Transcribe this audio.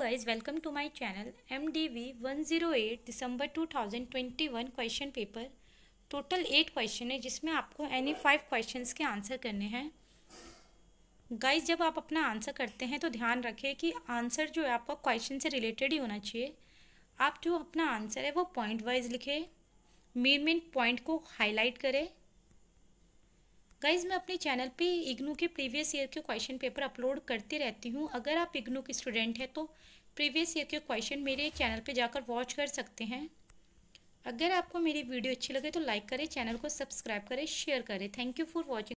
guys welcome to my channel M D V one zero eight December two thousand twenty one question paper total eight question है जिसमें आपको any five question के answer करने हैं guys जब आप अपना आंसर करते हैं तो ध्यान रखें कि आंसर जो है आपका क्वेश्चन से रिलेटेड ही होना चाहिए आप जो अपना आंसर है वो पॉइंट वाइज लिखें मेन मेन पॉइंट को हाईलाइट करें गाइज मैं अपने चैनल पे इग्नू के प्रीवियस ईयर के क्वेश्चन पेपर अपलोड करती रहती हूँ अगर आप इग्नू के स्टूडेंट हैं तो प्रीवियस ईयर के क्वेश्चन मेरे चैनल पे जाकर वॉच कर सकते हैं अगर आपको मेरी वीडियो अच्छी लगे तो लाइक करें चैनल को सब्सक्राइब करें शेयर करें थैंक यू फॉर वॉचिंग